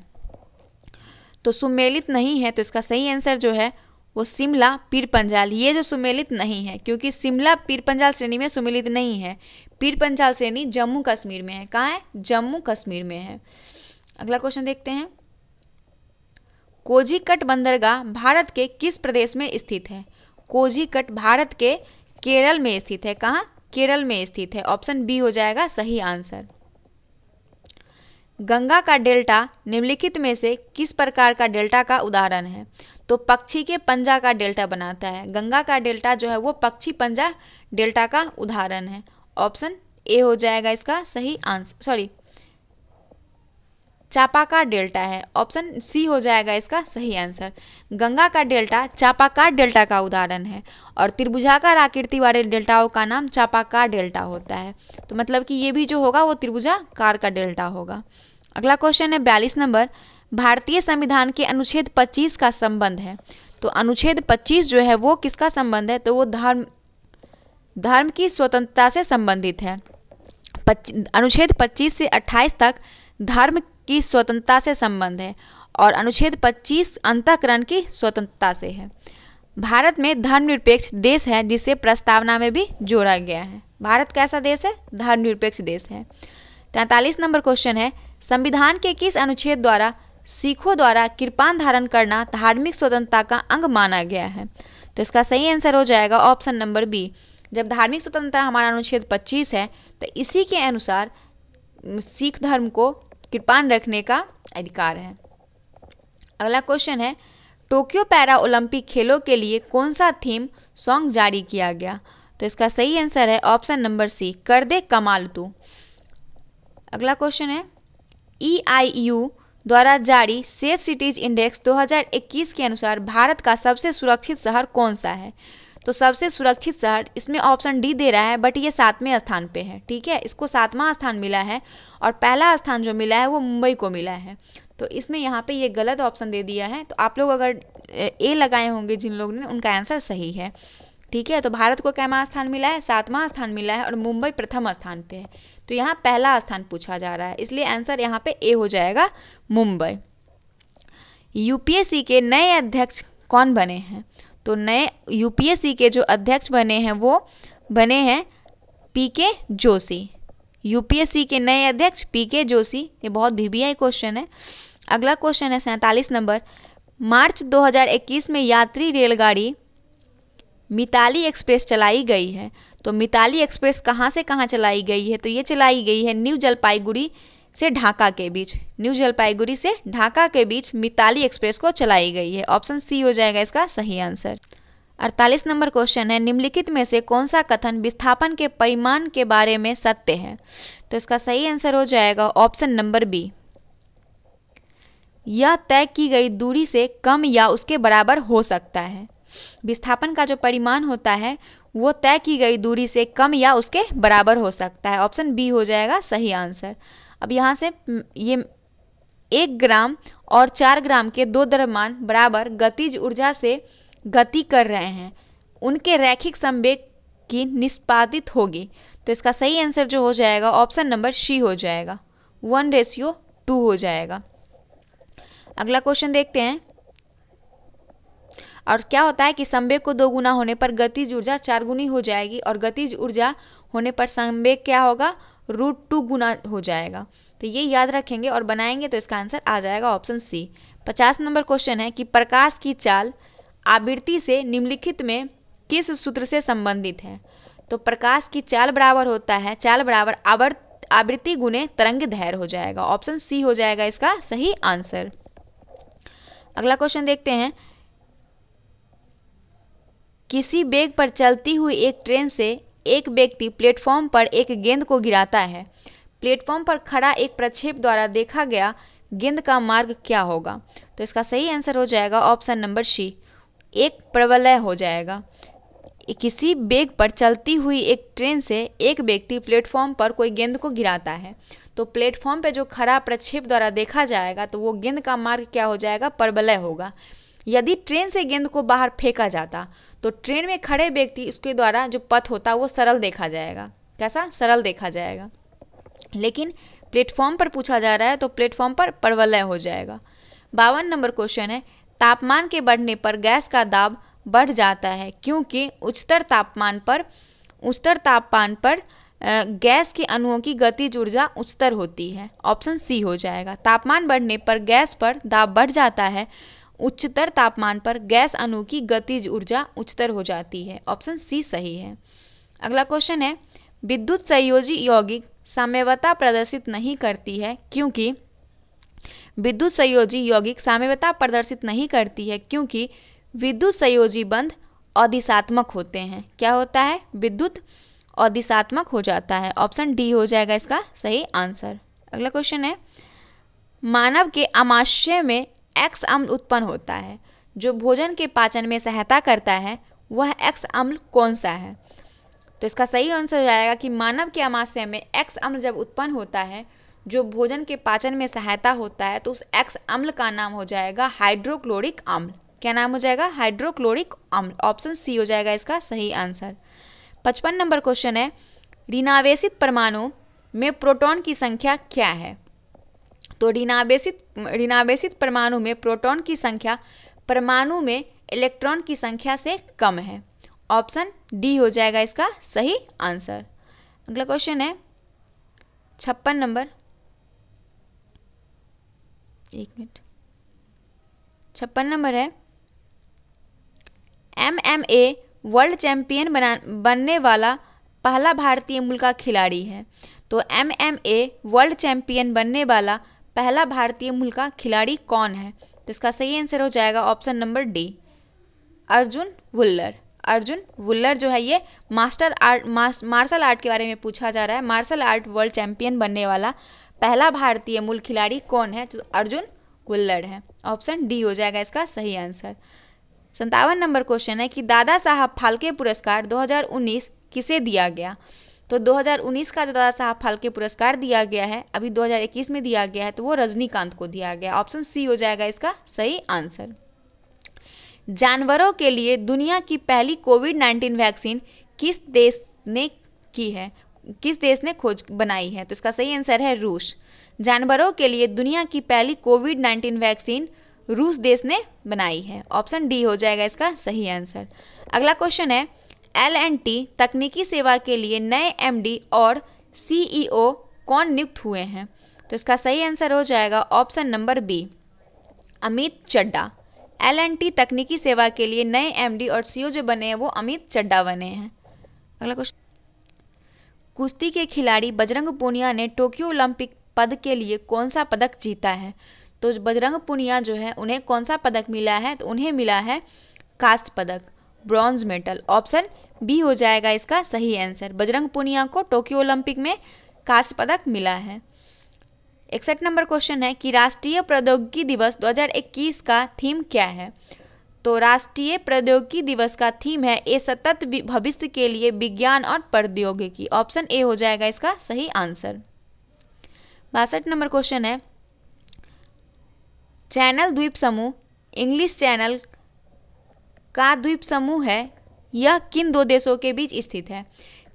तो सुमेलित नहीं है तो इसका सही आंसर जो है वो शिमला पीर पंजाल ये जो सुमेलित नहीं है क्योंकि शिमला पीर पंजाल श्रेणी में सुमेलित नहीं है पीर पंजाल श्रेणी जम्मू कश्मीर में है कहाँ है जम्मू कश्मीर में है अगला क्वेश्चन देखते हैं कोझीकट बंदरगाह भारत के किस प्रदेश में स्थित है कोझीकट भारत के केरल में स्थित है कहाँ केरल में स्थित है ऑप्शन बी हो जाएगा सही आंसर गंगा का डेल्टा निम्नलिखित में से किस प्रकार का डेल्टा का उदाहरण है तो पक्षी के पंजा का डेल्टा बनाता है गंगा का डेल्टा जो है वो पक्षी पंजा डेल्टा का उदाहरण है ऑप्शन ए हो जाएगा इसका सही आंसर सॉरी चापा का डेल्टा है ऑप्शन सी हो जाएगा इसका सही आंसर गंगा का डेल्टा चापाकार डेल्टा का उदाहरण है और त्रिभुजाकार आकृति वाले डेल्टाओं का नाम चापाकार डेल्टा होता है तो मतलब कि ये भी जो होगा वो त्रिभुजाकार का डेल्टा होगा अगला क्वेश्चन है बयालीस नंबर भारतीय संविधान के अनुच्छेद पच्चीस का संबंध है तो अनुच्छेद पच्चीस जो है वो किसका संबंध है तो वो धर्म धर्म की स्वतंत्रता से संबंधित है अनुच्छेद पच्चीस से अट्ठाईस तक धर्म की स्वतंत्रता से संबंध है और अनुच्छेद 25 अंतकरण की स्वतंत्रता से है भारत में धर्मनिरपेक्ष देश है जिसे प्रस्तावना में भी जोड़ा गया है भारत कैसा देश है धर्मनिरपेक्ष देश है तैंतालीस नंबर क्वेश्चन है संविधान के किस अनुच्छेद द्वारा सिखों द्वारा कृपान धारण करना धार्मिक स्वतंत्रता का अंग माना गया है तो इसका सही आंसर हो जाएगा ऑप्शन नंबर बी जब धार्मिक स्वतंत्रता हमारा अनुच्छेद 25 है तो इसी के अनुसार सिख धर्म को कृपान रखने का अधिकार है अगला क्वेश्चन है टोक्यो पैरा ओलंपिक खेलों के लिए कौन सा थीम सॉन्ग जारी किया गया तो इसका सही आंसर है ऑप्शन नंबर सी कर दे कमाल तू अगला क्वेश्चन है ई आई यू द्वारा जारी सेफ सिटीज इंडेक्स 2021 के अनुसार भारत का सबसे सुरक्षित शहर कौन सा है तो सबसे सुरक्षित शहर इसमें ऑप्शन डी दे रहा है बट ये सातवें स्थान पे है ठीक है इसको सातवां स्थान मिला है और पहला स्थान जो मिला है वो मुंबई को मिला है तो इसमें यहाँ पे ये गलत ऑप्शन दे दिया है तो आप लोग अगर ए लगाए होंगे जिन लोगों ने उनका आंसर सही है ठीक है तो भारत को कैमा स्थान मिला है सातवां स्थान मिला है और मुंबई प्रथम स्थान पे है तो यहाँ पहला स्थान पूछा जा रहा है इसलिए आंसर यहाँ पे ए हो जाएगा मुंबई यूपीएससी के नए अध्यक्ष कौन बने हैं तो नए यूपीएससी के जो अध्यक्ष बने हैं वो बने हैं पी के जोशी यूपीएससी के नए अध्यक्ष पी के जोशी ये बहुत वीवीआई क्वेश्चन है अगला क्वेश्चन है सैंतालीस नंबर मार्च 2021 में यात्री रेलगाड़ी मिताली एक्सप्रेस चलाई गई है तो मिताली एक्सप्रेस कहाँ से कहाँ चलाई गई है तो ये चलाई गई है न्यू जलपाईगुड़ी से ढाका के बीच न्यू जलपाईगुड़ी से ढाका के बीच मिताली एक्सप्रेस को चलाई गई है ऑप्शन सी हो जाएगा इसका सही आंसर अड़तालीस नंबर क्वेश्चन है निम्नलिखित में से कौन सा कथन विस्थापन के परिमाण के बारे में सत्य है तो इसका सही आंसर हो जाएगा ऑप्शन नंबर बी यह तय की गई दूरी से कम या उसके बराबर हो सकता है विस्थापन का जो परिमाण होता है वो तय की गई दूरी से कम या उसके बराबर हो सकता है ऑप्शन बी हो जाएगा सही आंसर अब यहाँ से हम्म, ये एक ग्राम और चार ग्राम के दो द्रव्यमान बराबर गतिज ऊर्जा से गति कर रहे हैं उनके रैखिक संवेग की निष्पादित होगी तो इसका सही आंसर जो हो जाएगा ऑप्शन नंबर सी हो जाएगा वन रेशियो टू हो जाएगा अगला क्वेश्चन देखते हैं और क्या होता है कि संवेग को दो गुना होने पर गतिज ऊर्जा चार गुनी हो जाएगी और गतिज ऊर्जा होने पर संवेग क्या होगा रूट टू गुना हो जाएगा तो ये याद रखेंगे और बनाएंगे तो इसका आंसर आ जाएगा ऑप्शन सी पचास नंबर क्वेश्चन है कि प्रकाश की चाल आवृत्ति से निम्नलिखित में किस सूत्र से संबंधित है तो प्रकाश की चाल बराबर होता है चाल बराबर आवर्त आवृत्ति गुने तरंग धैर्य हो जाएगा ऑप्शन सी हो जाएगा इसका सही आंसर अगला क्वेश्चन देखते हैं किसी बेग पर चलती हुई एक ट्रेन से एक व्यक्ति प्लेटफॉर्म पर एक गेंद को गिराता है प्लेटफॉर्म पर खड़ा एक प्रक्षेप द्वारा देखा गया गेंद का मार्ग क्या होगा तो इसका सही आंसर हो जाएगा ऑप्शन नंबर सी एक प्रबलय हो जाएगा किसी बेग पर चलती हुई एक ट्रेन से एक व्यक्ति प्लेटफॉर्म पर कोई गेंद को गिराता है तो प्लेटफॉर्म पर जो खड़ा प्रक्षेप द्वारा देखा जाएगा तो वो गेंद का मार्ग क्या हो जाएगा प्रबलय होगा यदि ट्रेन से गेंद को बाहर फेंका जाता तो ट्रेन में खड़े व्यक्ति उसके द्वारा जो पथ होता वो सरल देखा जाएगा कैसा सरल देखा जाएगा लेकिन प्लेटफॉर्म पर पूछा जा रहा है तो प्लेटफॉर्म पर परवलय हो जाएगा बावन नंबर क्वेश्चन है तापमान के बढ़ने पर गैस का दाब बढ़ जाता है क्योंकि उच्चतर तापमान पर उच्चतर तापमान पर गैस के अणुओं की गतिज ऊर्जा उच्चतर होती है ऑप्शन सी हो जाएगा तापमान बढ़ने पर गैस पर दाब बढ़ जाता है उच्चतर तापमान पर गैस अणु की गतिज ऊर्जा उच्चतर हो जाती है ऑप्शन सी सही है अगला क्वेश्चन है विद्युत संयोजी यौगिक साम्यवता प्रदर्शित नहीं करती है क्योंकि विद्युत संयोजी यौगिक साम्यवता प्रदर्शित नहीं करती है क्योंकि विद्युत संयोजी बंध अधिसात्मक होते हैं क्या होता है विद्युत अधिसात्मक हो जाता है ऑप्शन डी हो जाएगा इसका सही आंसर अगला क्वेश्चन है मानव के आमाशय में एक्स अम्ल उत्पन्न होता है जो भोजन के पाचन में सहायता करता है वह एक्स अम्ल कौन सा है तो इसका सही आंसर हो जाएगा कि मानव के अमाशय में एक्स अम्ल जब उत्पन्न होता है जो भोजन के पाचन में सहायता होता है तो उस एक्स अम्ल का नाम हो जाएगा हाइड्रोक्लोरिक अम्ल क्या नाम हो जाएगा हाइड्रोक्लोरिक अम्ल ऑप्शन सी हो जाएगा इसका सही आंसर पचपन नंबर क्वेश्चन है ऋणावेशित परमाणु में प्रोटॉन की संख्या क्या है तो ऋणावेशित ऋणावेशित परमाणु में प्रोटॉन की संख्या परमाणु में इलेक्ट्रॉन की संख्या से कम है ऑप्शन डी हो जाएगा इसका सही आंसर अगला क्वेश्चन है छप्पन नंबर एक मिनट छप्पन नंबर है M M A world champion बनने वाला पहला भारतीय मूल का खिलाड़ी है तो M M A world champion बनने वाला पहला भारतीय मूल का खिलाड़ी कौन है तो इसका सही आंसर हो जाएगा option number D Arjun Bhullar Arjun Bhullar जो है ये मास्टर आर्ट मार्शल आर्ट के बारे में पूछा जा रहा है मार्शल आर्ट वर्ल्ड चैंपियन बनने वाला पहला भारतीय मूल खिलाड़ी कौन है तो अर्जुन वुल्लर है ऑप्शन डी हो जाएगा इसका सही आंसर संतावन नंबर क्वेश्चन है कि दादा साहब फाल्के पुरस्कार 2019 किसे दिया गया तो 2019 का जो दादा साहब फाल्के पुरस्कार दिया गया है अभी 2021 में दिया गया है तो वो रजनीकांत को दिया गया ऑप्शन सी हो जाएगा इसका सही आंसर जानवरों के लिए दुनिया की पहली कोविड 19 वैक्सीन किस देश ने की है किस देश ने खोज बनाई है तो इसका सही आंसर है रूस जानवरों के लिए दुनिया की पहली कोविड 19 वैक्सीन रूस देश ने बनाई है ऑप्शन डी हो जाएगा इसका सही आंसर अगला क्वेश्चन है टी तकनीकी सेवा के लिए नए डी और ओ e कौन नियुक्त हुए हैं तो इसका सही आंसर हो जाएगा option number B Amit Chadha टी तकनीकी सेवा के लिए नए डी और ओ e जो बने हैं वो अमित चड्डा बने हैं अगला क्वेश्चन कुश्ती के खिलाड़ी बजरंग पुनिया ने टोक्यो ओलंपिक पद के लिए कौन सा पदक जीता है तो बजरंग पुनिया जो है उन्हें कौन सा पदक मिला है तो उन्हें मिला है कास्ट पदक ब्रॉन्ज मेडल ऑप्शन बी हो जाएगा इसका सही आंसर बजरंग पुनिया को टोक्यो ओलंपिक में कास्ट पदक मिला है इकसठ नंबर क्वेश्चन है कि राष्ट्रीय प्रौद्योगिकी दिवस 2021 का थीम क्या है तो राष्ट्रीय प्रौद्योगिकी दिवस का थीम है ए सतत भविष्य के लिए विज्ञान और प्रौद्योगिकी ऑप्शन ए हो जाएगा इसका सही आंसर बासठ नंबर क्वेश्चन है चैनल द्वीप समूह इंग्लिश चैनल का द्वीप समूह है यह किन दो देशों के बीच स्थित है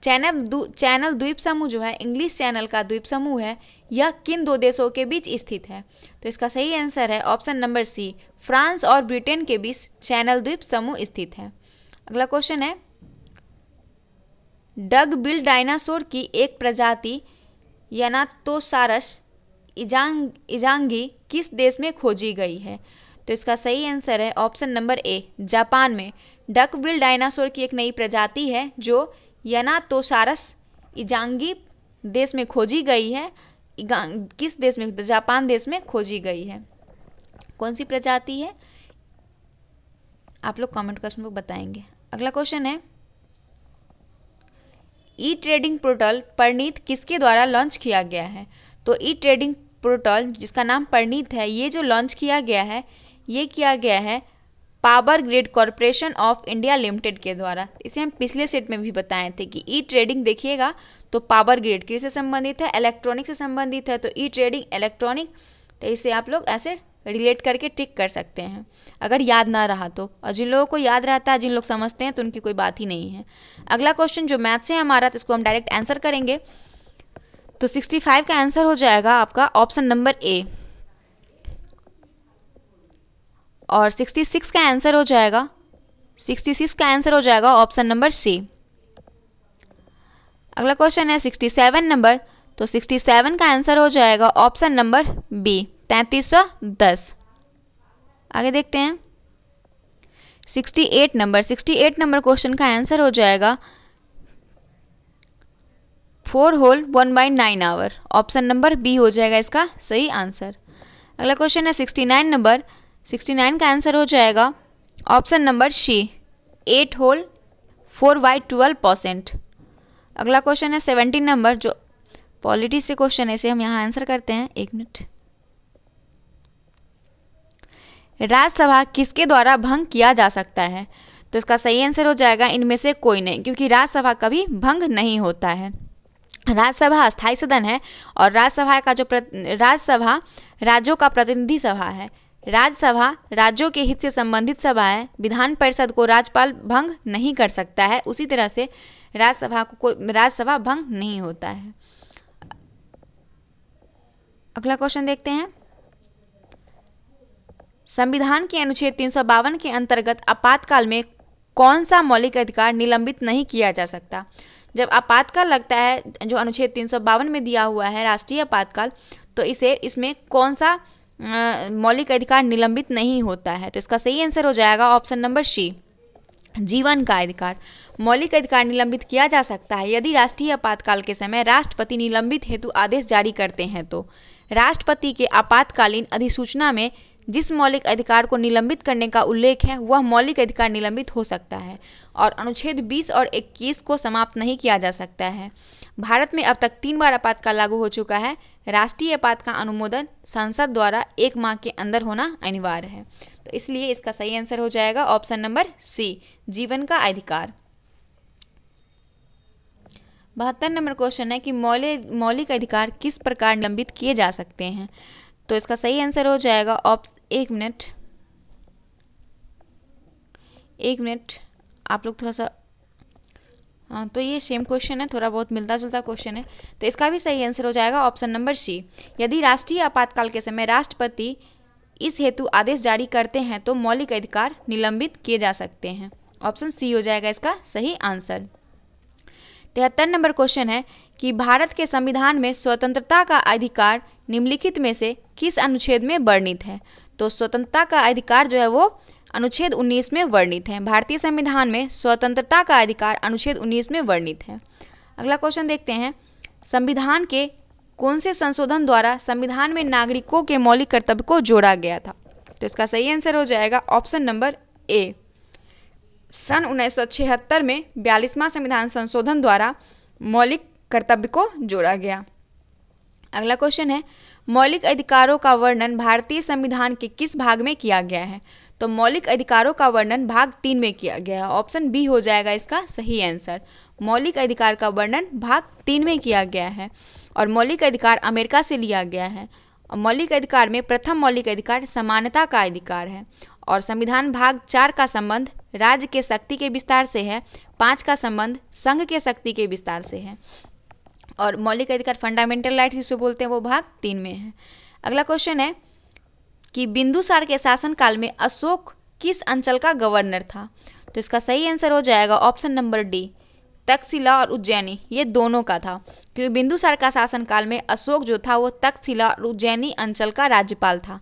चैनल चैनल द्वीप समूह जो है इंग्लिश चैनल का द्वीप समूह है यह किन दो देशों के बीच स्थित है तो इसका सही आंसर है ऑप्शन नंबर सी फ्रांस और ब्रिटेन के बीच चैनल द्वीप समूह स्थित है अगला क्वेश्चन है डग बिल डायनासोर की एक प्रजाति यनातोसारस इजांग इजांगी किस देश में खोजी गई है तो इसका सही आंसर है ऑप्शन नंबर ए जापान में डक विल डायनासोर की एक नई प्रजाति है जो यना तो सारस इजांगी देश में खोजी गई है किस देश में जापान देश में खोजी गई है कौन सी प्रजाति है आप लोग कमेंट कर में बताएंगे अगला क्वेश्चन है ई ट्रेडिंग पोर्टल परनीत किसके द्वारा लॉन्च किया गया है तो ई ट्रेडिंग पोर्टल जिसका नाम परनीत है ये जो लॉन्च किया गया है ये किया गया है Power Grid Corporation of India Limited के द्वारा इसे हम पिछले सेट में भी बताए थे कि ई ट्रेडिंग देखिएगा तो पावर ग्रिड किस से संबंधित है इलेक्ट्रॉनिक से संबंधित है तो ई ट्रेडिंग इलेक्ट्रॉनिक तो इसे आप लोग ऐसे रिलेट करके टिक कर सकते हैं अगर याद ना रहा तो और जिन लोगों को याद रहता है जिन लोग समझते हैं तो उनकी कोई बात ही नहीं है अगला क्वेश्चन जो मैथ से है हमारा तो इसको हम डायरेक्ट आंसर करेंगे तो 65 का आंसर हो जाएगा आपका ऑप्शन नंबर ए और 66 का आंसर हो जाएगा 66 का आंसर हो जाएगा ऑप्शन नंबर सी अगला क्वेश्चन है 67 नंबर तो 67 का आंसर हो जाएगा ऑप्शन नंबर बी तैंतीस सौ दस आगे देखते हैं 68 नंबर 68 नंबर क्वेश्चन का आंसर हो जाएगा four whole one by nine hour option number B हो जाएगा इसका सही आंसर अगला क्वेश्चन है 69 नंबर सिक्सटी नाइन का आंसर हो जाएगा option number C eight whole four by twelve percent अगला क्वेश्चन है सेवेंटीन नंबर जो पॉलिटी से क्वेश्चन है इसे हम यहाँ आंसर करते हैं एक मिनट राज्यसभा किसके द्वारा भंग किया जा सकता है तो इसका सही आंसर हो जाएगा इनमें से कोई नहीं क्योंकि राज्यसभा कभी भंग नहीं होता है राज्यसभा स्थायी सदन है और राज्यसभा का जो राज्यसभा राज्यों का प्रतिनिधि सभा है राज्यसभा राज्यों के हित से संबंधित सभाएं विधान परिषद को राज्यपाल भंग नहीं कर सकता है उसी तरह से राज्यसभा को कोई राज्यसभा भंग नहीं होता है अगला क्वेश्चन देखते हैं संविधान के अनुच्छेद तीन के अंतर्गत आपातकाल में कौन सा मौलिक अधिकार निलंबित नहीं किया जा सकता जब आपातकाल लगता है जो अनुच्छेद तीन में दिया हुआ है राष्ट्रीय आपातकाल तो इसे इसमें कौन सा मौलिक अधिकार निलंबित नहीं होता है तो इसका सही आंसर हो जाएगा ऑप्शन नंबर सी जीवन का अधिकार मौलिक अधिकार निलंबित किया जा सकता है यदि राष्ट्रीय आपातकाल के समय राष्ट्रपति निलंबित हेतु आदेश जारी करते हैं तो राष्ट्रपति के आपातकालीन अधिसूचना में जिस मौलिक अधिकार को निलंबित करने का उल्लेख है वह मौलिक अधिकार निलंबित हो सकता है और अनुच्छेद 20 और 21 को समाप्त नहीं किया जा सकता है भारत में अब तक तीन बार आपातकाल लागू हो चुका है राष्ट्रीय आपात का अनुमोदन संसद द्वारा एक माह के अंदर होना अनिवार्य है तो इसलिए इसका सही आंसर हो जाएगा ऑप्शन नंबर सी जीवन का अधिकार बहत्तर नंबर क्वेश्चन है कि मौलिक मौलिक अधिकार किस प्रकार लंबित किए जा सकते हैं तो इसका सही आंसर हो जाएगा ऑप्शन एक मिनट एक मिनट आप लोग थोड़ा सा हाँ तो ये सेम क्वेश्चन है थोड़ा बहुत मिलता जुलता क्वेश्चन है तो इसका भी सही आंसर हो जाएगा ऑप्शन नंबर सी यदि राष्ट्रीय आपातकाल के समय राष्ट्रपति इस हेतु आदेश जारी करते हैं तो मौलिक अधिकार निलंबित किए जा सकते हैं ऑप्शन सी हो जाएगा इसका सही आंसर तिहत्तर नंबर क्वेश्चन है कि भारत के संविधान में स्वतंत्रता का अधिकार निम्नलिखित में से किस अनुच्छेद में वर्णित है तो स्वतंत्रता का अधिकार जो है वो अनुच्छेद 19 में वर्णित है भारतीय संविधान में स्वतंत्रता का अधिकार अनुच्छेद 19 में वर्णित है अगला क्वेश्चन देखते हैं संविधान के कौन से संशोधन द्वारा संविधान में नागरिकों के मौलिक कर्तव्य को जोड़ा गया था तो इसका सही आंसर हो जाएगा ऑप्शन नंबर ए सन उन्नीस में बयालीसवां संविधान संशोधन द्वारा मौलिक कर्तव्य को जोड़ा गया अगला क्वेश्चन है मौलिक अधिकारों का वर्णन भारतीय संविधान के किस भाग में किया गया है तो मौलिक अधिकारों का वर्णन भाग तीन में किया गया है ऑप्शन बी हो जाएगा इसका सही आंसर मौलिक अधिकार का वर्णन भाग तीन में किया गया है और मौलिक अधिकार अमेरिका से लिया गया है मौलिक अधिकार में प्रथम मौलिक अधिकार समानता का अधिकार है और संविधान भाग चार का संबंध राज्य के शक्ति के विस्तार से है पाँच का संबंध संघ के शक्ति के विस्तार से है और मौलिक अधिकार फंडामेंटल राइट्स जिसे बोलते हैं वो भाग तीन में है अगला क्वेश्चन है कि बिंदुसार के शासनकाल में अशोक किस अंचल का गवर्नर था तो इसका सही आंसर हो जाएगा ऑप्शन नंबर डी तक्षशिला और उज्जैनी ये दोनों का था क्योंकि बिंदुसार का शासनकाल में अशोक जो था वो तक्षशिला और उज्जैनी अंचल का राज्यपाल था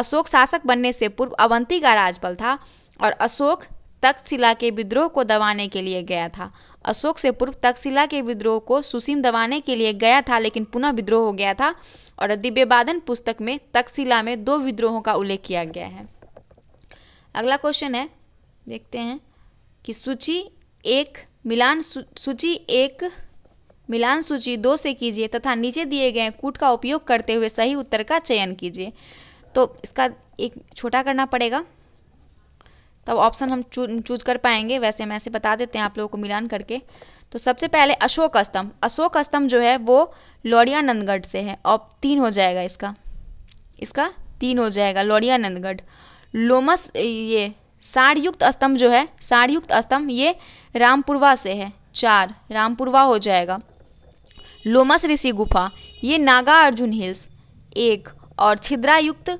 अशोक शासक बनने से पूर्व अवंती का राज्यपाल था और अशोक तक्षशिला के विद्रोह को दबाने के लिए गया था अशोक से पूर्व तक्षशिला के विद्रोह को सुसीम दबाने के लिए गया था लेकिन पुनः विद्रोह हो गया था और दिव्यवादन पुस्तक में तक्षशिला में दो विद्रोहों का उल्लेख किया गया है अगला क्वेश्चन है देखते हैं कि सूची एक मिलान सूची एक मिलान सूची दो से कीजिए तथा नीचे दिए गए कूट का उपयोग करते हुए सही उत्तर का चयन कीजिए तो इसका एक छोटा करना पड़ेगा तब ऑप्शन हम चूज कर पाएंगे वैसे हम ऐसे बता देते हैं आप लोगों को मिलान करके तो सबसे पहले अशोक स्तंभ अशोक स्तंभ जो है वो नंदगढ़ से है और तीन हो जाएगा इसका इसका तीन हो जाएगा नंदगढ़ लोमस ये साड़युक्त स्तंभ जो है साड़युक्त स्तंभ ये रामपुरवा से है चार रामपुरवा हो जाएगा लोमस ऋषि गुफा ये नागा अर्जुन हिल्स एक और छिद्रायुक्त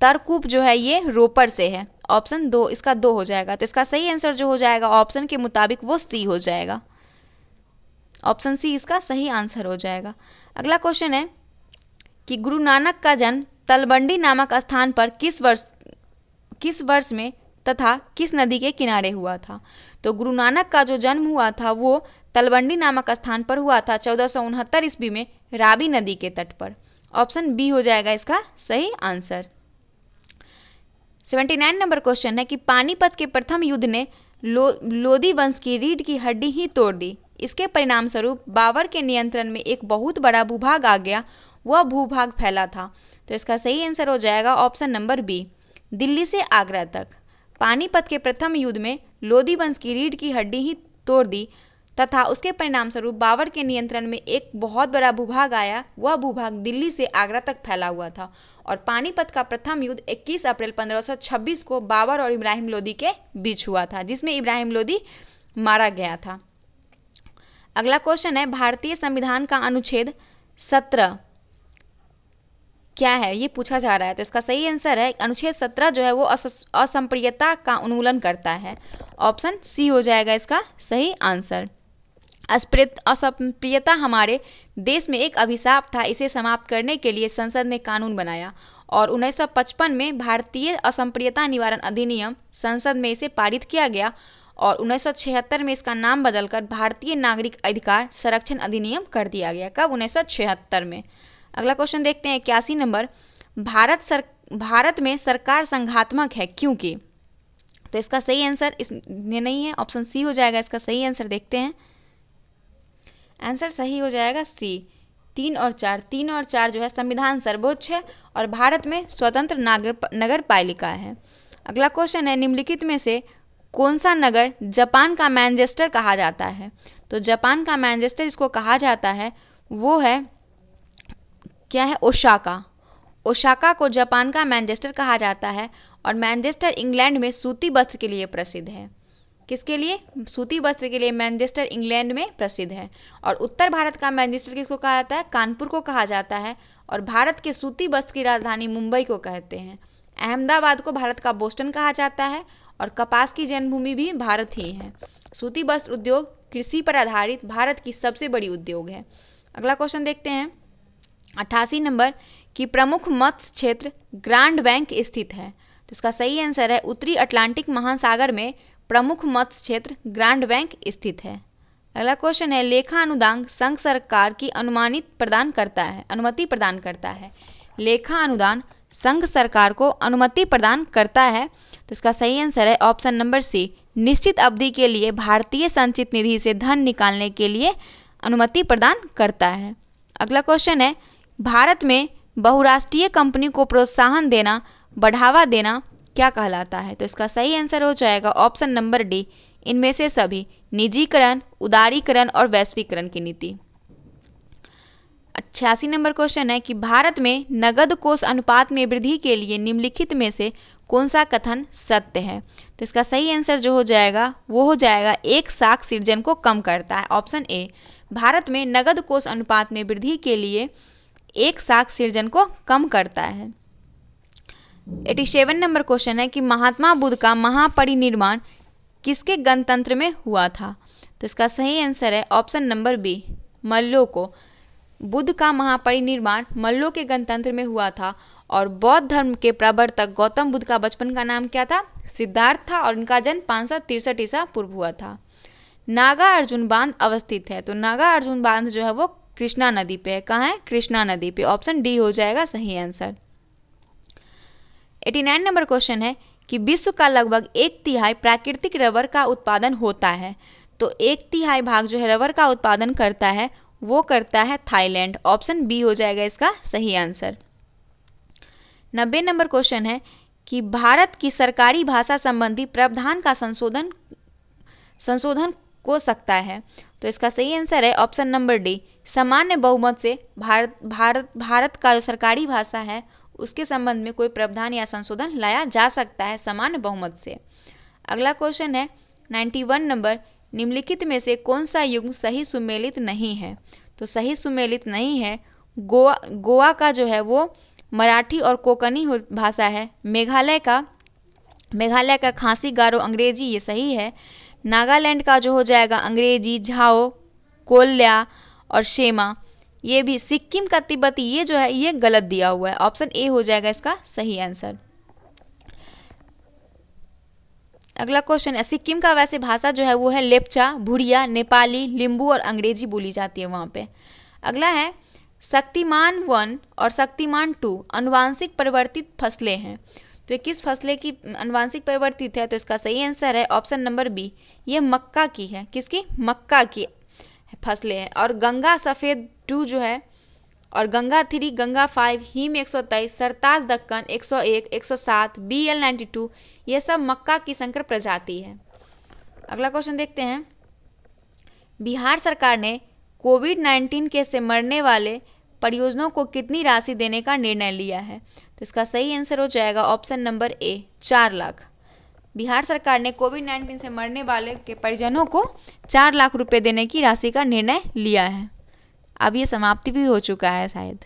तरकूप जो है ये रोपर से है ऑप्शन दो इसका दो हो जाएगा तो इसका सही आंसर जो हो जाएगा ऑप्शन के मुताबिक वो सी हो जाएगा ऑप्शन सी इसका सही आंसर हो जाएगा अगला क्वेश्चन है कि गुरु नानक का जन्म तलबंडी नामक स्थान पर किस वर्ष किस वर्ष में तथा किस नदी के किनारे हुआ था तो गुरु नानक का जो जन्म हुआ था वो तलबंडी नामक स्थान पर हुआ था चौदह सौ उनहत्तर ईस्वी में राबी नदी के तट पर ऑप्शन बी हो जाएगा इसका सही answer seventy nine number question है कि पानीपत के प्रथम युद्ध ने लो लोदी वंश की रीढ़ की हड्डी ही तोड़ दी इसके परिणाम स्वरूप बाबर के नियंत्रण में एक बहुत बड़ा भूभाग आ गया वह भूभाग फैला था तो इसका सही आंसर हो जाएगा ऑप्शन नंबर बी दिल्ली से आगरा तक पानीपत के प्रथम युद्ध में लोधी वंश की रीढ़ की हड्डी ही तोड़ दी तथा उसके परिणाम स्वरूप बाबर के नियंत्रण में एक बहुत बड़ा भूभाग आया वह भूभाग दिल्ली से आगरा तक फैला हुआ था और पानीपत का प्रथम युद्ध 21 अप्रैल 1526 को बाबर और इब्राहिम लोदी के बीच हुआ था जिसमें इब्राहिम लोदी मारा गया था अगला क्वेश्चन है भारतीय संविधान का अनुच्छेद सत्रह क्या है ये पूछा जा रहा है तो इसका सही आंसर है अनुच्छेद सत्रह जो है वो असंप्रियता का उन्मूलन करता है ऑप्शन सी हो जाएगा इसका सही आंसर असप्रियता हमारे देश में एक अभिशाप था इसे समाप्त करने के लिए संसद ने कानून बनाया और 1955 में भारतीय असंप्रियता निवारण अधिनियम संसद में इसे पारित किया गया और 1976 में इसका नाम बदलकर भारतीय नागरिक अधिकार संरक्षण अधिनियम कर दिया गया कब 1976 में अगला क्वेश्चन देखते हैं इक्यासी नंबर भारत सर भारत में सरकार संघात्मक है क्योंकि तो इसका सही आंसर इस नहीं है ऑप्शन सी हो जाएगा इसका सही आंसर देखते हैं आंसर सही हो जाएगा सी तीन और चार तीन और चार जो है संविधान सर्वोच्च है और भारत में स्वतंत्र नागर नगर पालिका है अगला क्वेश्चन है निम्नलिखित में से कौन सा नगर जापान का मैनचेस्टर कहा जाता है तो जापान का मैनचेस्टर इसको कहा जाता है वो है क्या है ओशाका ओशाका को जापान का मैनचेस्टर कहा जाता है और मैनचेस्टर इंग्लैंड में सूती वस्त्र के लिए प्रसिद्ध है किसके लिए सूती वस्त्र के लिए मैनचेस्टर इंग्लैंड में प्रसिद्ध है और उत्तर भारत का मैनचेस्टर किसको कहा जाता है कानपुर को कहा जाता है और भारत के सूती वस्त्र की राजधानी मुंबई को कहते हैं अहमदाबाद को भारत का बोस्टन कहा जाता है और कपास की जन्मभूमि भी भारत ही है सूती वस्त्र उद्योग कृषि पर आधारित भारत की सबसे बड़ी उद्योग है अगला क्वेश्चन देखते हैं अट्ठासी नंबर की प्रमुख मत्स्य क्षेत्र ग्रांड बैंक स्थित है तो इसका सही आंसर है उत्तरी अटलांटिक महासागर में प्रमुख मत्स्य क्षेत्र ग्रांड बैंक स्थित है अगला क्वेश्चन है लेखा अनुदान संघ सरकार की अनुमानित प्रदान करता है अनुमति प्रदान करता है लेखा अनुदान संघ सरकार को अनुमति प्रदान करता है तो इसका सही आंसर है ऑप्शन नंबर सी निश्चित अवधि के लिए भारतीय संचित निधि से धन निकालने के लिए अनुमति प्रदान करता है अगला क्वेश्चन है भारत में बहुराष्ट्रीय कंपनी को प्रोत्साहन देना बढ़ावा देना क्या कहलाता है तो इसका सही आंसर हो जाएगा ऑप्शन नंबर डी इनमें से सभी निजीकरण उदारीकरण और वैश्वीकरण की नीति छियासी नंबर क्वेश्चन है कि भारत में नगद कोष अनुपात में वृद्धि के लिए निम्नलिखित में से कौन सा कथन सत्य है तो इसका सही आंसर जो हो जाएगा वो हो जाएगा एक साख सृजन को कम करता है ऑप्शन ए भारत में नगद कोष अनुपात में वृद्धि के लिए एक साख सृजन को कम करता है एटी सेवन नंबर क्वेश्चन है कि महात्मा बुद्ध का महापरिनिर्वाण किसके गणतंत्र में हुआ था तो इसका सही आंसर है ऑप्शन नंबर बी मल्लो को बुद्ध का महापरिनिर्वाण मल्लो के गणतंत्र में हुआ था और बौद्ध धर्म के प्रवर्तक गौतम बुद्ध का बचपन का नाम क्या था सिद्धार्थ था और उनका जन्म पाँच सौ तिरसठ ईसा पूर्व हुआ था नागा अर्जुन बांध अवस्थित है तो नागा अर्जुन बांध जो है वो कृष्णा नदी पे है कहाँ है कृष्णा नदी पे ऑप्शन डी हो जाएगा सही answer eighty nine number question है कि विश्व का लगभग एक तिहाई प्राकृतिक रबर का उत्पादन होता है तो एक तिहाई भाग जो है रबर का उत्पादन करता है वो करता है थाईलैंड ऑप्शन बी हो जाएगा इसका सही आंसर नब्बे नंबर क्वेश्चन है कि भारत की सरकारी भाषा संबंधी प्रावधान का संशोधन संशोधन को सकता है तो इसका सही आंसर है ऑप्शन नंबर डी सामान्य बहुमत से भारत भारत भारत का जो सरकारी भाषा है उसके संबंध में कोई प्रावधान या संशोधन लाया जा सकता है समान बहुमत से अगला क्वेश्चन है 91 नंबर निम्नलिखित में से कौन सा युग सही सुमेलित नहीं है तो सही सुमेलित नहीं है गोवा गोवा का जो है वो मराठी और कोकनी भाषा है मेघालय का मेघालय का खांसी गारो अंग्रेजी ये सही है नागालैंड का जो हो जाएगा अंग्रेजी झाओ कोल्या और शेमा ये भी सिक्किम का तिब्बत ये जो है ये गलत दिया हुआ है ऑप्शन ए हो जाएगा इसका सही आंसर अगला क्वेश्चन है सिक्किम का वैसे भाषा जो है वो है लेपचा भुड़िया नेपाली लिंबू और अंग्रेजी बोली जाती है वहाँ पे अगला है शक्तिमान वन और शक्तिमान टू अनुवांशिक परिवर्तित फसलें हैं तो ये किस फसलें की अनुवांशिक परिवर्तित है तो इसका सही आंसर है ऑप्शन नंबर बी ये मक्का की है किसकी मक्का की फसलें हैं और गंगा सफ़ेद टू जो है और गंगा थ्री गंगा फाइव हीम एक सौ तेईस सरताज दक्कन एक सौ एक एक सौ सात बी एल नाइन्टी टू ये सब मक्का की संकर प्रजाति है अगला क्वेश्चन देखते हैं बिहार सरकार ने कोविड नाइन्टीन के से मरने वाले परियोजनाओं को कितनी राशि देने का निर्णय लिया है तो इसका सही आंसर हो जाएगा ऑप्शन नंबर ए चार लाख बिहार सरकार ने कोविड नाइन्टीन से मरने वाले के परिजनों को चार लाख रुपए देने की राशि का निर्णय लिया है अब ये समाप्ति भी हो चुका है शायद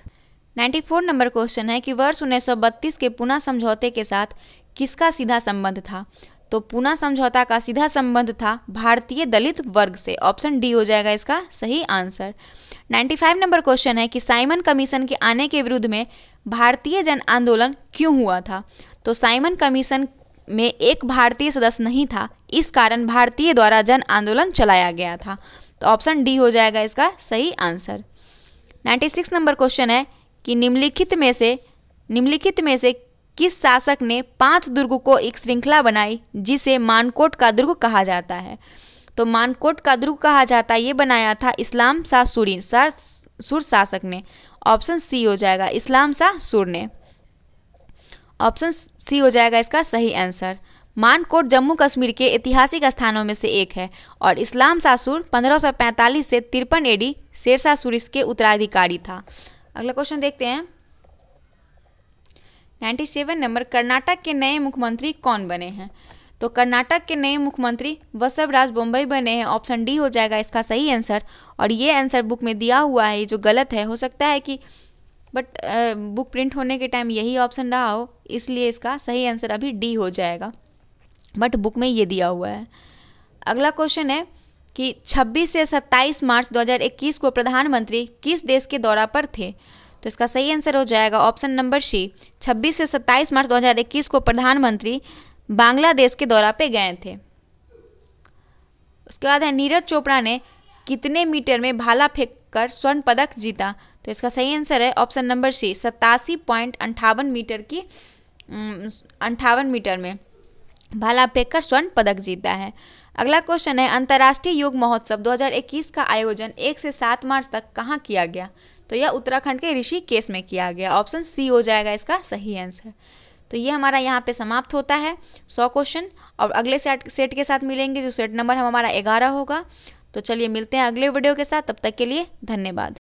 94 नंबर क्वेश्चन है कि वर्ष बत्तीस के पुना समझौते के साथ किसका सीधा संबंध था तो पुना समझौता का सीधा संबंध था भारतीय दलित वर्ग से ऑप्शन डी हो जाएगा इसका सही आंसर 95 नंबर क्वेश्चन है कि साइमन कमीशन के आने के विरुद्ध में भारतीय जन आंदोलन क्यों हुआ था तो साइमन कमीशन में एक भारतीय सदस्य नहीं था इस कारण भारतीय द्वारा जन आंदोलन चलाया गया था तो ऑप्शन डी हो जाएगा इसका सही आंसर 96 नंबर क्वेश्चन है कि निम्नलिखित में से निम्नलिखित में से किस शासक ने पांच दुर्ग को एक श्रृंखला बनाई जिसे मानकोट का दुर्ग कहा जाता है तो मानकोट का दुर्ग कहा जाता है ये बनाया था इस्लाम शाह सूरी शाह सुर शासक ने ऑप्शन सी हो जाएगा इस्लाम शाह सुर ने ऑप्शन सी हो जाएगा इसका सही आंसर मानकोट जम्मू कश्मीर के ऐतिहासिक स्थानों में से एक है और इस्लाम सासुर 1545 से तिरपन एडी शेरशाह सासुर के उत्तराधिकारी था अगला क्वेश्चन देखते हैं 97 नंबर कर्नाटक के नए मुख्यमंत्री कौन बने हैं तो कर्नाटक के नए मुख्यमंत्री बसवराज बम्बई बने हैं ऑप्शन डी हो जाएगा इसका सही आंसर और ये आंसर बुक में दिया हुआ है जो गलत है हो सकता है कि बट बुक प्रिंट होने के टाइम यही ऑप्शन रहा हो इसलिए इसका सही आंसर अभी डी हो जाएगा बट बुक में ये दिया हुआ है अगला क्वेश्चन है कि 26 से 27 मार्च 2021 को प्रधानमंत्री किस देश के दौरा पर थे तो इसका सही आंसर हो जाएगा ऑप्शन नंबर सी 26 से 27 मार्च 2021 को प्रधानमंत्री बांग्लादेश के दौरा पे गए थे उसके बाद है नीरज चोपड़ा ने कितने मीटर में भाला फेंक कर स्वर्ण पदक जीता तो इसका सही आंसर है ऑप्शन नंबर सी सतासी पॉइंट अंठावन मीटर की अंठावन मीटर में भाला फेंककर स्वर्ण पदक जीता है अगला क्वेश्चन है अंतर्राष्ट्रीय योग महोत्सव 2021 का आयोजन 1 से 7 मार्च तक कहाँ किया गया तो यह उत्तराखंड के ऋषिकेश में किया गया ऑप्शन सी हो जाएगा इसका सही आंसर तो ये हमारा यहाँ पे समाप्त होता है सौ क्वेश्चन और अगले सेट सेट के साथ मिलेंगे जो सेट नंबर हमारा ग्यारह होगा तो चलिए मिलते हैं अगले वीडियो के साथ तब तक के लिए धन्यवाद